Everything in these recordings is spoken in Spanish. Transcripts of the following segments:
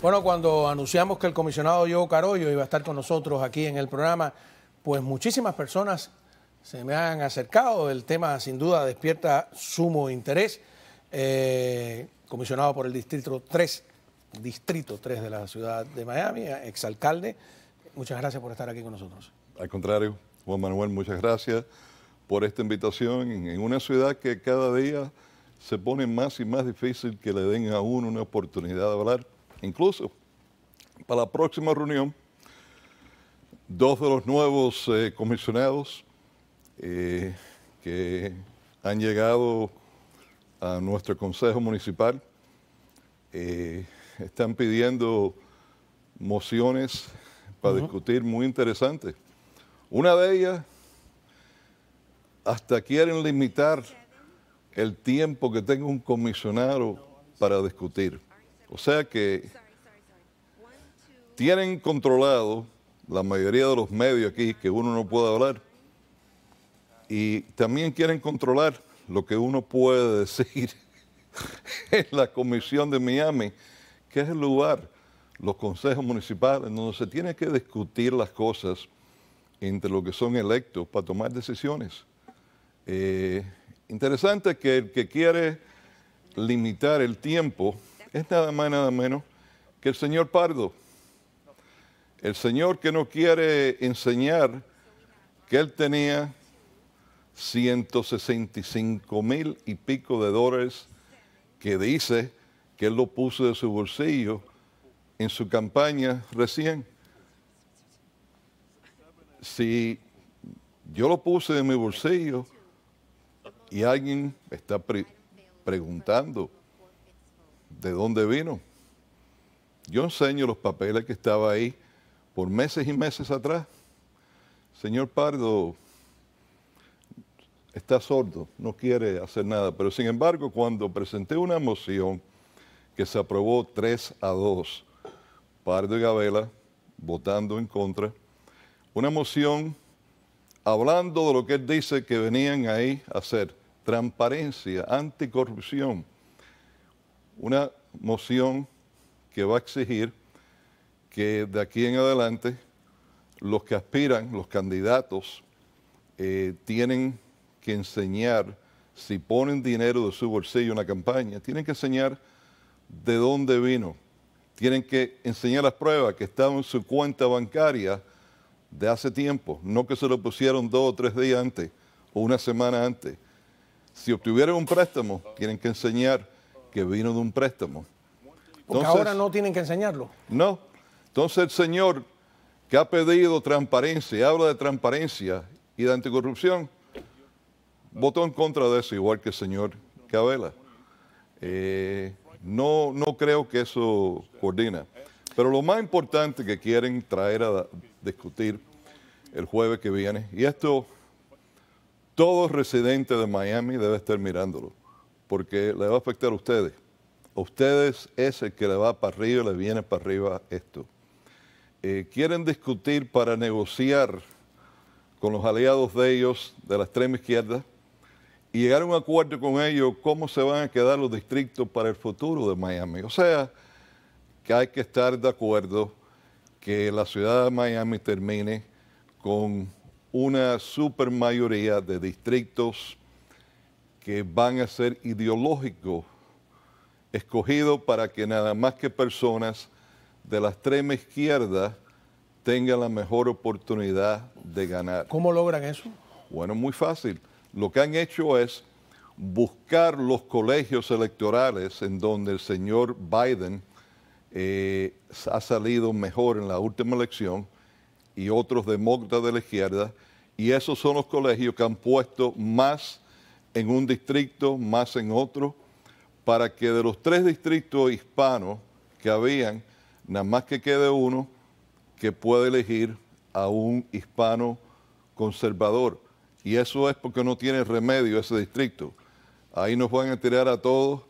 Bueno, cuando anunciamos que el comisionado Joe Carollo iba a estar con nosotros aquí en el programa, pues muchísimas personas se me han acercado. El tema sin duda despierta sumo interés. Eh, comisionado por el Distrito 3, Distrito 3 de la ciudad de Miami, exalcalde. Muchas gracias por estar aquí con nosotros. Al contrario, Juan Manuel, muchas gracias por esta invitación en una ciudad que cada día se pone más y más difícil que le den a uno una oportunidad de hablar Incluso para la próxima reunión, dos de los nuevos eh, comisionados eh, que han llegado a nuestro Consejo Municipal eh, están pidiendo mociones para discutir muy interesantes. Una de ellas hasta quieren limitar el tiempo que tenga un comisionado para discutir. O sea que tienen controlado la mayoría de los medios aquí que uno no puede hablar y también quieren controlar lo que uno puede decir en la comisión de Miami, que es el lugar, los consejos municipales, donde se tiene que discutir las cosas entre los que son electos para tomar decisiones. Eh, interesante que el que quiere limitar el tiempo es nada más, nada menos que el señor Pardo. El señor que no quiere enseñar que él tenía 165 mil y pico de dólares que dice que él lo puso de su bolsillo en su campaña recién. Si yo lo puse de mi bolsillo y alguien está preguntando de dónde vino. Yo enseño los papeles que estaba ahí por meses y meses atrás. Señor Pardo está sordo, no quiere hacer nada, pero sin embargo cuando presenté una moción que se aprobó 3 a 2, Pardo y Gabela votando en contra, una moción hablando de lo que él dice que venían ahí a hacer, transparencia, anticorrupción una moción que va a exigir que de aquí en adelante los que aspiran, los candidatos, eh, tienen que enseñar, si ponen dinero de su bolsillo en la campaña, tienen que enseñar de dónde vino, tienen que enseñar las pruebas que estaban en su cuenta bancaria de hace tiempo, no que se lo pusieron dos o tres días antes o una semana antes. Si obtuvieron un préstamo, tienen que enseñar que vino de un préstamo. ahora no tienen que enseñarlo. No. Entonces el señor que ha pedido transparencia, habla de transparencia y de anticorrupción, votó en contra de eso, igual que el señor Cabela. Eh, no, no creo que eso coordina. Pero lo más importante que quieren traer a discutir el jueves que viene, y esto todo residente de Miami debe estar mirándolo, porque le va a afectar a ustedes. A ustedes es el que le va para arriba, y le viene para arriba esto. Eh, quieren discutir para negociar con los aliados de ellos, de la extrema izquierda, y llegar a un acuerdo con ellos cómo se van a quedar los distritos para el futuro de Miami. O sea, que hay que estar de acuerdo que la ciudad de Miami termine con una supermayoría de distritos que van a ser ideológicos, escogidos para que nada más que personas de la extrema izquierda tengan la mejor oportunidad de ganar. ¿Cómo logran eso? Bueno, muy fácil. Lo que han hecho es buscar los colegios electorales en donde el señor Biden eh, ha salido mejor en la última elección y otros demócratas de la izquierda, y esos son los colegios que han puesto más en un distrito, más en otro, para que de los tres distritos hispanos que habían, nada más que quede uno que puede elegir a un hispano conservador. Y eso es porque no tiene remedio ese distrito. Ahí nos van a tirar a todos,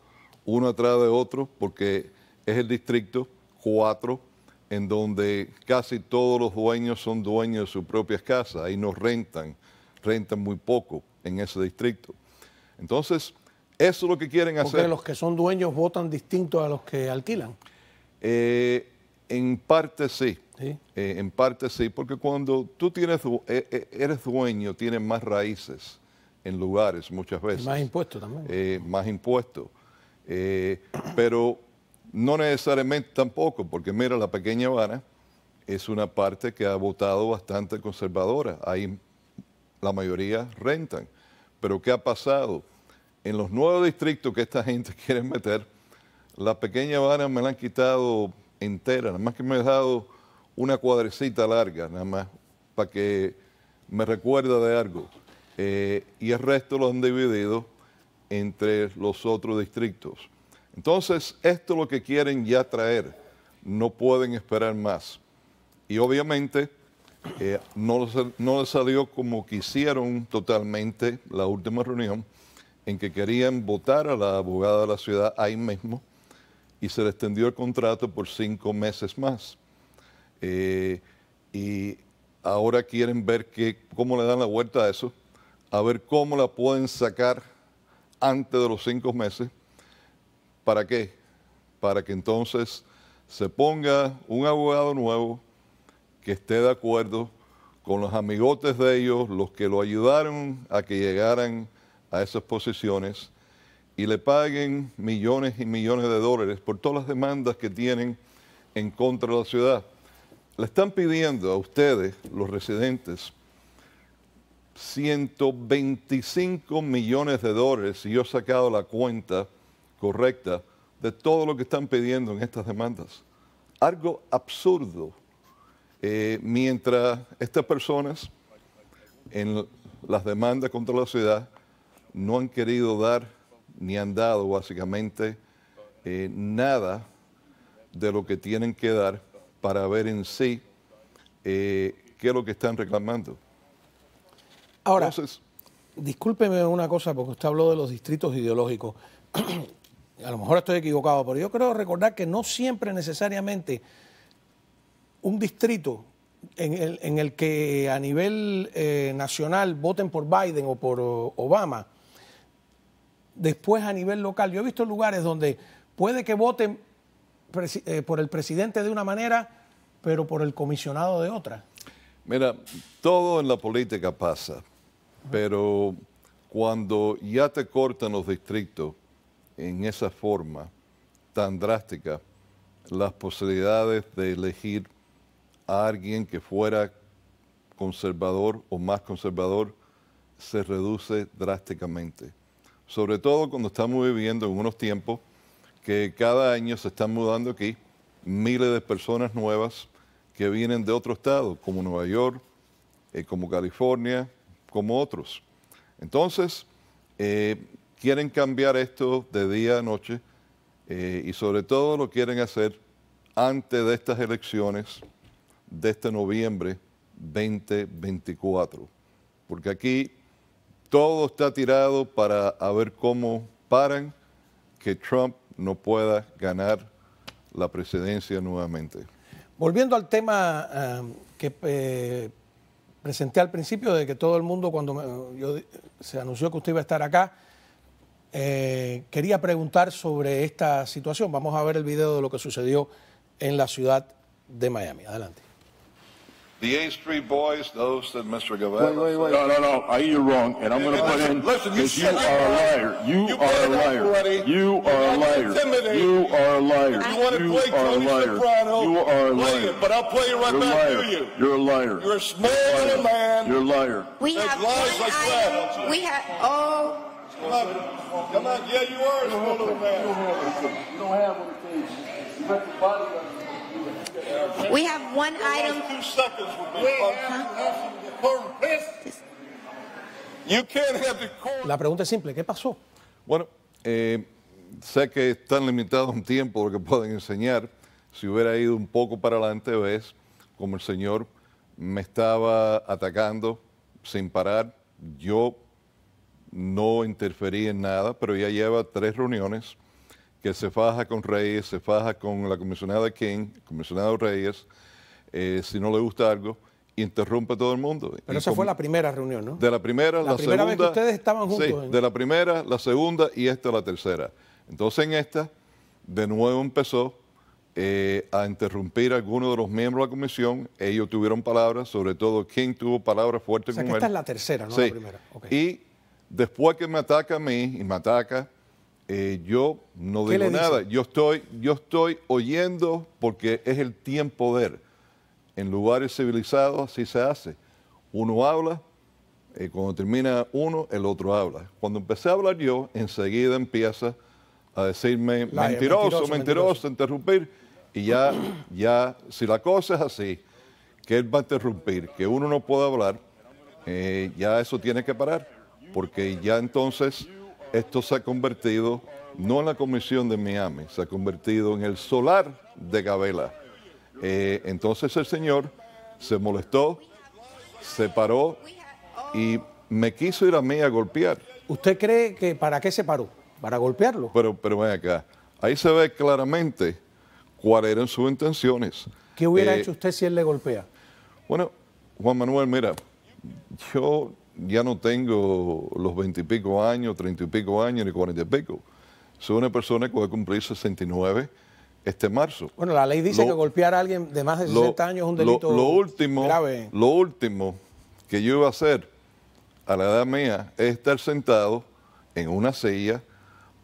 uno atrás de otro, porque es el distrito 4, en donde casi todos los dueños son dueños de sus propias casas. Ahí nos rentan, rentan muy poco en ese distrito. Entonces, eso es lo que quieren hacer. Porque los que son dueños votan distinto a los que alquilan. Eh, en parte sí. Eh, en parte sí, porque cuando tú tienes, eh, eres dueño, tienes más raíces en lugares muchas veces. más impuestos también. más impuestos. pero no necesariamente tampoco, porque mira, la pequeña Habana es una parte que ha votado bastante conservadora. Ahí la mayoría rentan. Pero ¿qué ha pasado? En los nuevos distritos que esta gente quiere meter, la pequeña vara me la han quitado entera, nada más que me ha dado una cuadrecita larga, nada más, para que me recuerda de algo. Eh, y el resto lo han dividido entre los otros distritos. Entonces, esto es lo que quieren ya traer. No pueden esperar más. Y obviamente eh, no, no salió como quisieron totalmente la última reunión en que querían votar a la abogada de la ciudad ahí mismo y se le extendió el contrato por cinco meses más. Eh, y ahora quieren ver cómo le dan la vuelta a eso, a ver cómo la pueden sacar antes de los cinco meses. ¿Para qué? Para que entonces se ponga un abogado nuevo que esté de acuerdo con los amigotes de ellos, los que lo ayudaron a que llegaran a esas posiciones y le paguen millones y millones de dólares por todas las demandas que tienen en contra de la ciudad. Le están pidiendo a ustedes, los residentes, 125 millones de dólares, si yo he sacado la cuenta correcta, de todo lo que están pidiendo en estas demandas. Algo absurdo. Eh, mientras estas personas en las demandas contra la ciudad no han querido dar ni han dado básicamente eh, nada de lo que tienen que dar para ver en sí eh, qué es lo que están reclamando. Ahora, discúlpeme una cosa, porque usted habló de los distritos ideológicos. a lo mejor estoy equivocado, pero yo creo recordar que no siempre necesariamente un distrito en el, que a nivel eh, nacional voten por Biden o por Obama, después a nivel local, yo he visto lugares donde puede que voten eh, por el presidente de una manera, pero por el comisionado de otra. Mira, todo en la política pasa, pero cuando ya te cortan los distritos en esa forma tan drástica, las posibilidades de elegir a alguien que fuera conservador o más conservador se reduce drásticamente. Sobre todo cuando estamos viviendo en unos tiempos que cada año se están mudando aquí miles de personas nuevas que vienen de otro estado como Nueva York, eh, como California, como otros. Entonces, eh, quieren cambiar esto de día a noche eh, y sobre todo lo quieren hacer antes de estas elecciones de este noviembre 2024. Porque aquí todo está tirado para ver cómo paran que Trump no pueda ganar la presidencia nuevamente. Volviendo al tema eh, que eh, presenté al principio, de que todo el mundo, cuando se anunció que usted iba a estar acá, eh, quería preguntar sobre esta situación. Vamos a ver el video de lo que sucedió en la ciudad de Miami. Adelante. The A Street boys, those that Mr. Guevara. Wait, wait, wait. No, no, no. I, you're wrong, and I'm going to put in listen, you, you are a liar. You, you are a liar. Bloody. You are a liar. You are a liar. You want to play Tony Soprano? You are a liar. But I'll play you right you're back to you. You're a liar. You're a small little man. You're a liar. We There's have lies like that. We have oh. Come on, come on. Yeah, you are a small little man. You don't have what it takes. You bet the body. item. La pregunta es simple, ¿qué pasó? Bueno, eh, sé que están limitados un tiempo lo que pueden enseñar. Si hubiera ido un poco para adelante, ves como el señor me estaba atacando sin parar. Yo no interferí en nada, pero ya lleva tres reuniones que se faja con Reyes, se faja con la comisionada King, comisionado Reyes, eh, si no le gusta algo, interrumpe a todo el mundo. Pero esa fue la primera reunión, ¿no? De la primera, la, la primera Vez que ustedes estaban juntos. Sí, de la primera, la segunda y esta la tercera. Entonces en esta, de nuevo empezó eh, a interrumpir a alguno de los miembros de la comisión. Ellos tuvieron palabras, sobre todo King tuvo palabras fuertes o sea, Esta es la tercera, ¿no? La primera. Y después que me ataca a mí y me ataca eh, yo no digo nada, yo estoy, yo estoy oyendo porque es el tiempo él. En lugares civilizados así se hace. Uno habla, eh, cuando termina uno, el otro habla. Cuando empecé a hablar yo, enseguida empieza a decirme mentiroso, mentiroso, interrumpir. Y ya, ya, si la cosa es así, que él va a interrumpir, que uno no puede hablar, eh, ya eso tiene que parar, porque ya entonces esto se ha convertido, no en la comisión de Miami, se ha convertido en el solar de Gabela. Eh, entonces el señor se molestó, se paró y me quiso ir a mí a golpear. ¿Usted cree que para qué se paró? ¿Para golpearlo? Pero, pero ven acá, ahí se ve claramente cuáles eran sus intenciones. ¿Qué hubiera eh, hecho usted si él le golpea? Bueno, Juan Manuel, mira, yo ya no tengo los veintipico años, treinta y pico años, ni cuarenta y pico. Soy una persona que va a cumplir 69 este marzo. Bueno, la ley dice que golpear a alguien de más de 60 años es un delito lo, último, grave. Lo último que yo iba a hacer a la edad mía es estar sentado en una silla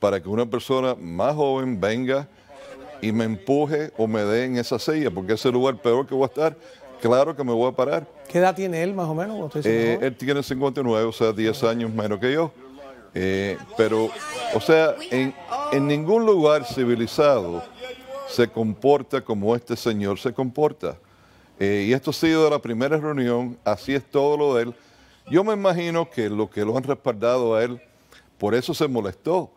para que una persona más joven venga y me empuje o me dé en esa silla, porque ese lugar peor que voy a estar Claro que me voy a parar. ¿Qué edad tiene él más o menos? Eh, él tiene 59, o sea, 10 años menos que yo. Eh, pero, o sea, en, ningún lugar civilizado se comporta como este señor se comporta. Eh, y esto ha sido de la primera reunión, así es todo lo de él. Yo me imagino que lo que lo han respaldado a él, por eso se molestó,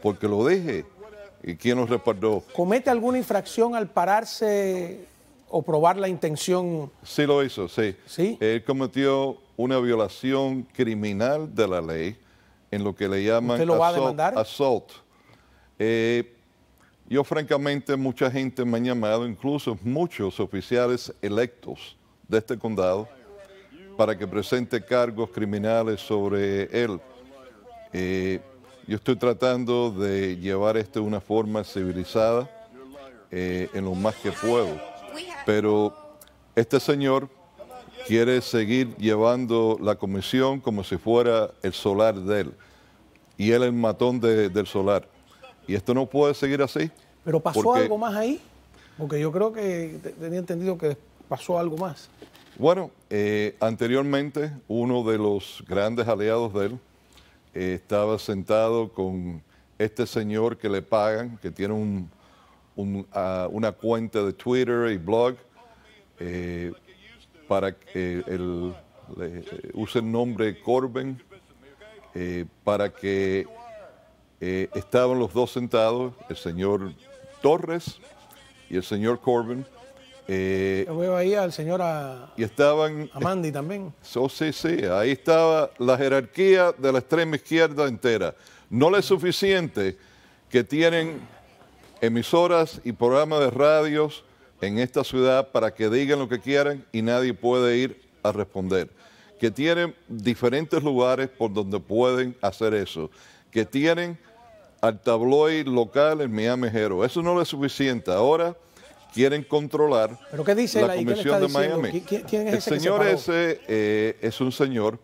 porque lo dije. ¿Y quién lo respaldó? ¿Comete alguna infracción al pararse o probar la intención. Sí lo hizo, sí. Él cometió una violación criminal de la ley en lo que le llaman ¿Usted assault, eh, yo francamente mucha gente me ha llamado, incluso muchos oficiales electos de este condado, para que presente cargos criminales sobre él. Eh, yo estoy tratando de llevar esto de una forma civilizada eh, en lo más que puedo. Pero este señor quiere seguir llevando la comisión como si fuera el solar de él y él el matón del solar. Y esto no puede seguir así. Pero pasó algo más ahí, porque yo creo que tenía entendido que pasó algo más. Bueno, eh, anteriormente uno de los grandes aliados de él eh, estaba sentado con este señor que le pagan, que tiene un, una cuenta de Twitter y blog eh, para que eh, el, eh, use el nombre Corbin para que estaban los dos sentados, el señor Torres y el señor Corbyn. al señor y estaban, a Mandy también. Oh, sí, sí, ahí estaba la jerarquía de la extrema izquierda entera. No le es suficiente que tienen emisoras y programas de radios en esta ciudad para que digan lo que quieran y nadie puede ir a responder. Que tienen diferentes lugares por donde pueden hacer eso. Que tienen al tabloid local en Miami Hero. Eso no es suficiente. Ahora quieren controlar qué dice la Comisión de Miami. el señor ese es un señor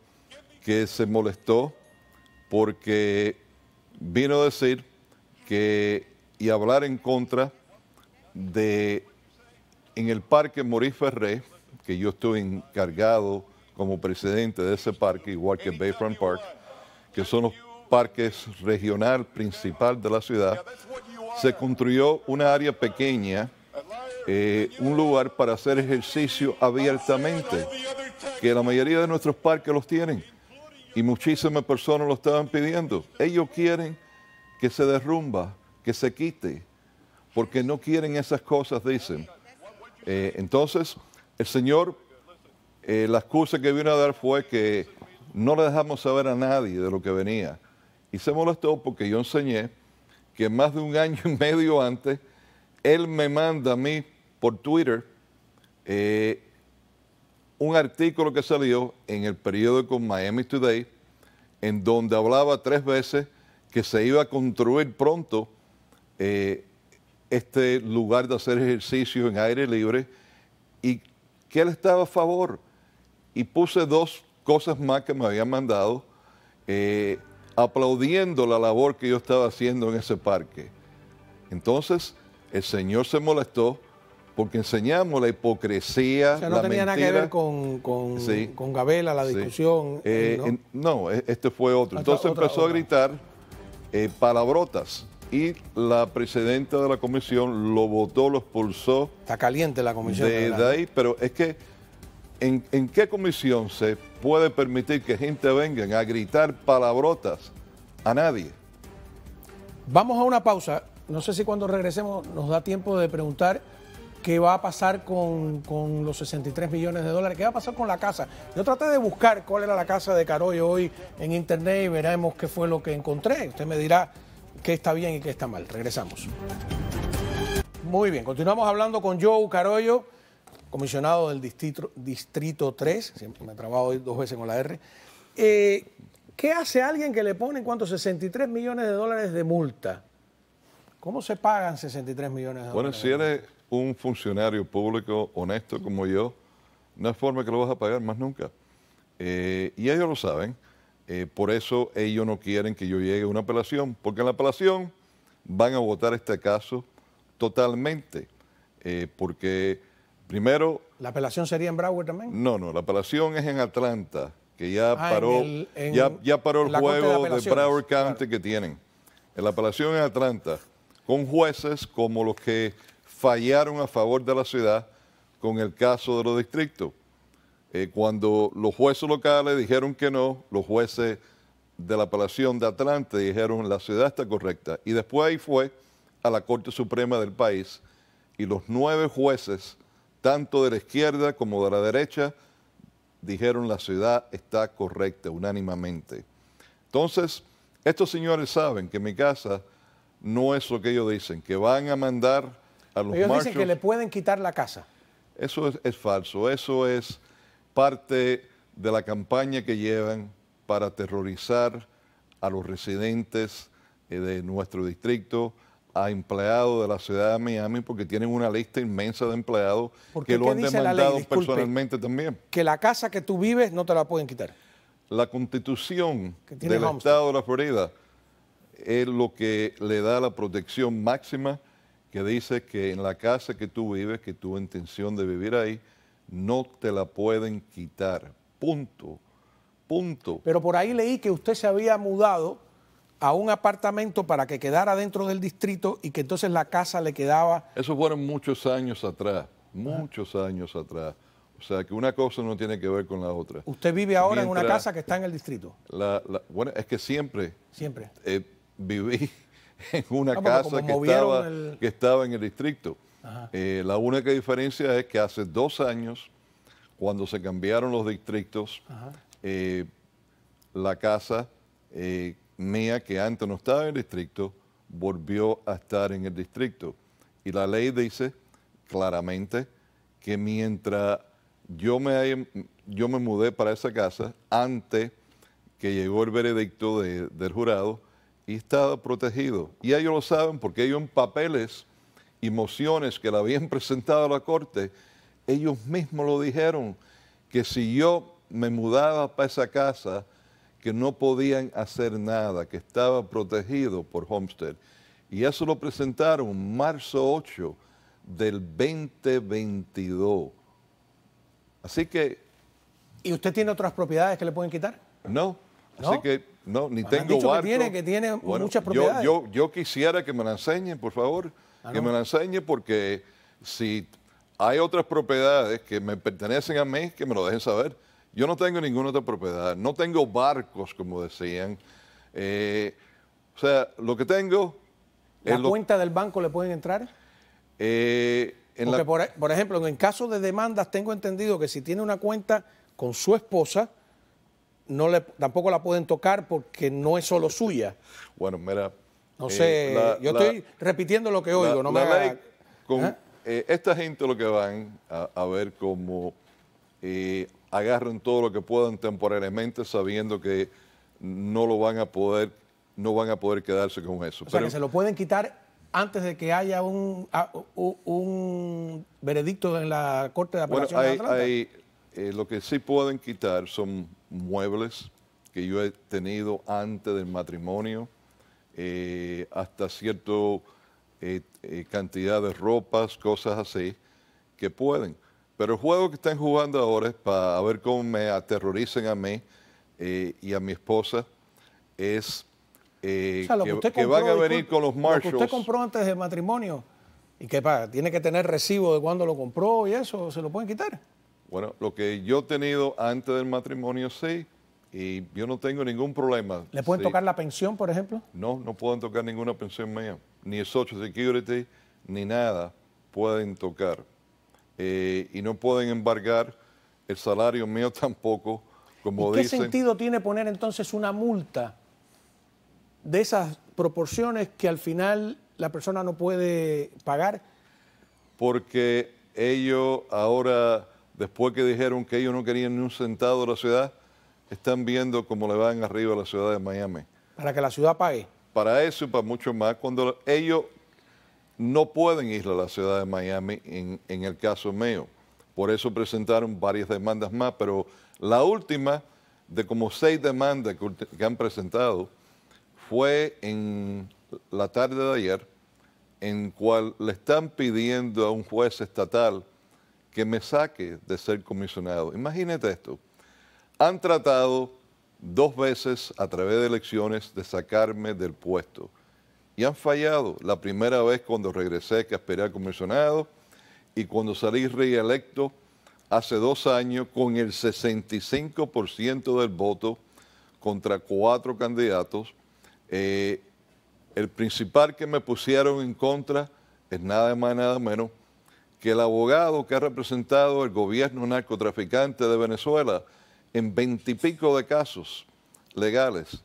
que se molestó porque vino a decir que y hablar en contra de, en el parque Maurice Ferré, que yo estoy encargado como presidente de ese parque, igual que Bayfront Park, que son los parques regional principal de la ciudad, se construyó una área pequeña, eh, un lugar para hacer ejercicio abiertamente, que la mayoría de nuestros parques los tienen y muchísimas personas lo estaban pidiendo. Ellos quieren que se derrumba que se quite, porque no quieren esas cosas, dicen. Eh, entonces, el Señor, eh, la excusa que vino a dar fue que no le dejamos saber a nadie de lo que venía. Y se molestó porque yo enseñé que más de un año y medio antes, él me manda a mí por Twitter eh, un artículo que salió en el periódico Miami Today, en donde hablaba tres veces que se iba a construir pronto eh, este lugar de hacer ejercicio en aire libre y que él estaba a favor. Y puse dos cosas más que me habían mandado, eh, aplaudiendo la labor que yo estaba haciendo en ese parque. Entonces, el Señor se molestó porque enseñamos la hipocresía. O sea, no tenía nada que ver con, con, Gabela, la discusión. Eh, ¿no? E, este fue otro. Entonces empezó a gritar palabrotas y la presidenta de la comisión lo votó, lo expulsó. Está caliente la comisión. De, ahí, pero es que ¿en, qué comisión se puede permitir que gente venga a gritar palabrotas a nadie? Vamos a una pausa. No sé si cuando regresemos nos da tiempo de preguntar qué va a pasar con, con los 63 millones de dólares, qué va a pasar con la casa. Yo traté de buscar cuál era la casa de Caroy hoy en internet y veremos qué fue lo que encontré. Usted me dirá qué está bien y qué está mal. Regresamos. Muy bien, continuamos hablando con Joe Carollo, comisionado del Distrito, Distrito 3, siempre me he hoy dos veces con la R. Eh, ¿Qué hace alguien que le pone en cuanto 63 millones de dólares de multa? ¿Cómo se pagan 63 millones de dólares? Bueno, si eres un funcionario público honesto como yo, no es forma que lo vas a pagar más nunca. Eh, y ellos lo saben. Eh, por eso ellos no quieren que yo llegue a una apelación, porque en la apelación van a votar este caso totalmente, eh, porque primero... ¿La apelación sería en Broward también? No, no, la apelación es en Atlanta, que ya ah, paró el, ya, paró el juego de, Broward County que tienen. En La apelación en Atlanta, con jueces como los que fallaron a favor de la ciudad con el caso de los distritos. Eh, cuando los jueces locales dijeron que no, los jueces de la apelación de Atlanta dijeron la ciudad está correcta. Y después ahí fue a la Corte Suprema del país y los nueve jueces, tanto de la izquierda como de la derecha, dijeron la ciudad está correcta unánimamente. Entonces, estos señores saben que mi casa no es lo que ellos dicen, que van a mandar a los jueces. Ellos dicen que le pueden quitar la casa. Eso es falso, eso es parte de la campaña que llevan para aterrorizar a los residentes eh, de nuestro distrito, a empleados de la ciudad de Miami, porque tienen una lista inmensa de empleados porque, que lo han demandado personalmente también. Que la casa que tú vives no te la pueden quitar. La constitución del Estado de la Florida es lo que le da la protección máxima que dice que en la casa que tú vives, que tu intención de vivir ahí, no te la pueden quitar. Punto. Punto. Pero por ahí leí que usted se había mudado a un apartamento para que quedara dentro del distrito y que entonces la casa le quedaba. Eso fueron muchos años atrás, muchos años atrás. O sea que una cosa no tiene que ver con la otra. Usted vive ahora en una casa que está en el distrito. La, bueno, es que siempre. Siempre. Eh, viví en una casa que estaba en el distrito. Eh, la única diferencia es que hace dos años, cuando se cambiaron los distritos, eh, la casa eh, mía, que antes no estaba en el distrito, volvió a estar en el distrito. Y la ley dice claramente que mientras yo me, yo me mudé para esa casa, antes que llegó el veredicto del jurado, estaba protegido. Y ellos lo saben porque ellos en papeles y mociones que la habían presentado a la Corte, ellos mismos lo dijeron, que si yo me mudaba para esa casa, que no podían hacer nada, que estaba protegido por Homestead. Y eso lo presentaron marzo 8 del 2022. Así que... ¿Y usted tiene otras propiedades que le pueden quitar? No, así que no, ni ah, tengo han dicho Que tiene, que tiene muchas propiedades. yo, yo quisiera que me la enseñen, por favor. Ah, que me la enseñe porque si hay otras propiedades que me pertenecen a mí, que me lo dejen saber. Yo no tengo ninguna otra propiedad, no tengo barcos, como decían. Eh, o sea, lo que tengo... ¿La cuenta del banco le pueden entrar? Eh, porque, por, ejemplo, en caso de demandas, tengo entendido que si tiene una cuenta con su esposa, no le, tampoco la pueden tocar porque no es solo suya. Bueno, mira, no eh, sé, yo estoy repitiendo lo que oigo, no me con, ¿Eh? Eh, Esta gente lo que van a, ver como agarran todo lo que puedan temporalmente sabiendo que no lo van a poder, no van a poder quedarse con eso. Pero, se lo pueden quitar antes de que haya un, veredicto en la Corte de Apelación lo que sí pueden quitar son muebles que yo he tenido antes del matrimonio, eh, hasta cierta eh, eh, cantidad de ropas, cosas así, que pueden. Pero el juego que están jugando ahora es para ver cómo me aterroricen a mí y a mi esposa, es que, van a venir con los Marshalls. Lo que usted compró antes del matrimonio y que para, tiene que tener recibo de cuando lo compró y eso, ¿se lo pueden quitar? Bueno, lo que yo he tenido antes del matrimonio sí, y yo no tengo ningún problema. ¿Le pueden tocar la pensión, por ejemplo? No, no pueden tocar ninguna pensión mía, ni Social Security, ni nada pueden tocar. Eh, y no pueden embargar el salario mío tampoco, como ¿Y ¿Qué sentido tiene poner entonces una multa de esas proporciones que al final la persona no puede pagar? Porque ellos ahora, después que dijeron que ellos no querían ni un centavo de la ciudad, están viendo cómo le van arriba a la ciudad de Miami. Para que la ciudad pague. Para eso y para mucho más, cuando ellos no pueden ir a la ciudad de Miami en, el caso mío. Por eso presentaron varias demandas más, pero la última de como seis demandas que, que han presentado fue en la tarde de ayer, en cual le están pidiendo a un juez estatal que me saque de ser comisionado. Imagínate esto han tratado dos veces a través de elecciones de sacarme del puesto. Y han fallado. La primera vez cuando regresé, que esperé al comisionado, y cuando salí reelecto hace dos años con el 65% del voto contra cuatro candidatos. Eh, el principal que me pusieron en contra es nada más, nada menos que el abogado que ha representado el gobierno narcotraficante de Venezuela, en veintipico de casos legales.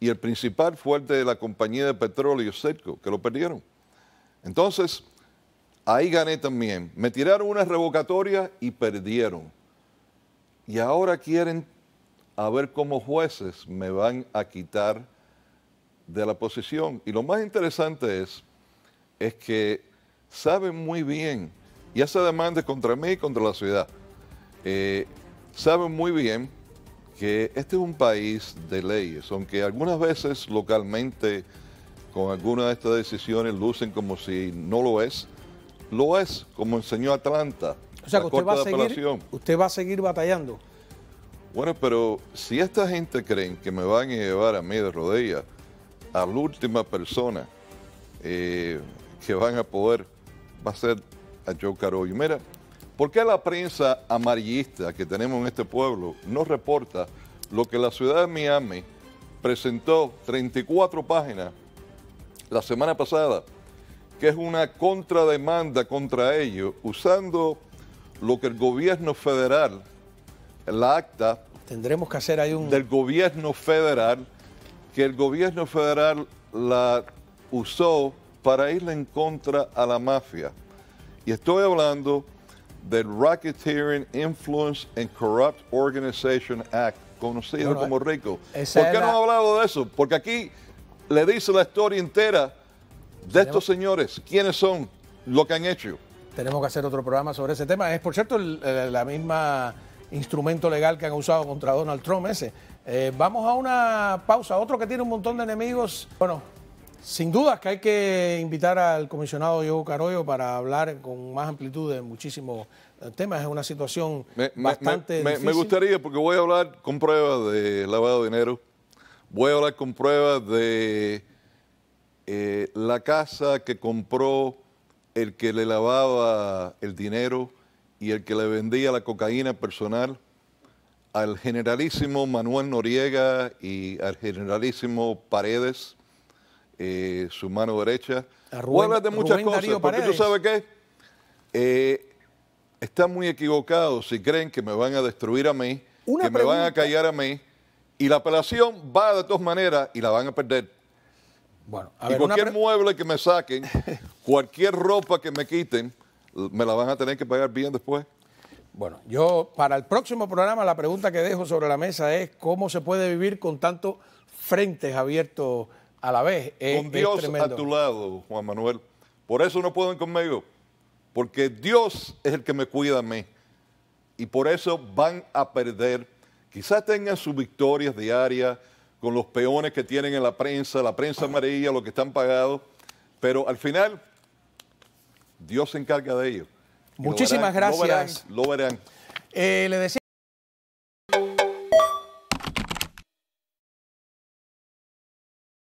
Y el principal fuerte de la compañía de petróleo Cerco, que lo perdieron. Entonces, ahí gané también. Me tiraron una revocatoria y perdieron. Y ahora quieren a ver cómo jueces me van a quitar de la posición. Y lo más interesante es, es que saben muy bien y hace demandas contra mí y contra la ciudad. Eh, saben muy bien que este es un país de leyes, aunque algunas veces localmente con algunas de estas decisiones lucen como si no lo es, lo es, como enseñó Atlanta. O sea, usted va, a seguir, usted va a seguir batallando. Bueno, pero si esta gente creen que me van a llevar a mí de rodillas, a la última persona eh, que van a poder va a ser a Joe Carollo. Mira, ¿Por qué la prensa amarillista que tenemos en este pueblo no reporta lo que la ciudad de Miami presentó 34 páginas la semana pasada, que es una contrademanda contra ellos, usando lo que el gobierno federal, la acta... Tendremos que hacer ahí un... Del gobierno federal, que el gobierno federal la usó para irle en contra a la mafia. Y estoy hablando del Rocketeering Influence and Corrupt Organization Act, conocido como RICO. ¿Por qué no ha hablado de eso? Porque aquí le dice la historia entera de estos señores, quiénes son, lo que han hecho. Tenemos que hacer otro programa sobre ese tema. Es, por cierto, el, el, la misma instrumento legal que han usado contra Donald Trump ese. Eh, vamos a una pausa. Otro que tiene un montón de enemigos. Bueno, sin duda que hay que invitar al comisionado Diego Carollo para hablar con más amplitud de muchísimos eh, temas. Es una situación bastante me, difícil. me, gustaría, porque voy a hablar con pruebas de lavado de dinero, voy a hablar con pruebas de eh, la casa que compró el que le lavaba el dinero y el que le vendía la cocaína personal al generalísimo Manuel Noriega y al generalísimo Paredes eh, su mano derecha. Rubén, de muchas cosas, porque tú sabes qué. Eh, está muy equivocado si creen que me van a destruir a mí, que me van a callar a mí. Y la apelación va de todas maneras y la van a perder. Bueno, y cualquier mueble que me saquen, cualquier ropa que me quiten, me la van a tener que pagar bien después. Bueno, yo para el próximo programa la pregunta que dejo sobre la mesa es cómo se puede vivir con tantos frentes abiertos a la vez. Es, con Dios a tu lado, Juan Manuel. Por eso no pueden conmigo, porque Dios es el que me cuida a mí. Y por eso van a perder. Quizás tengan sus victorias diarias con los peones que tienen en la prensa, la prensa amarilla, los que están pagados, pero al final Dios se encarga de ellos. Muchísimas gracias. Lo verán. Eh, le decía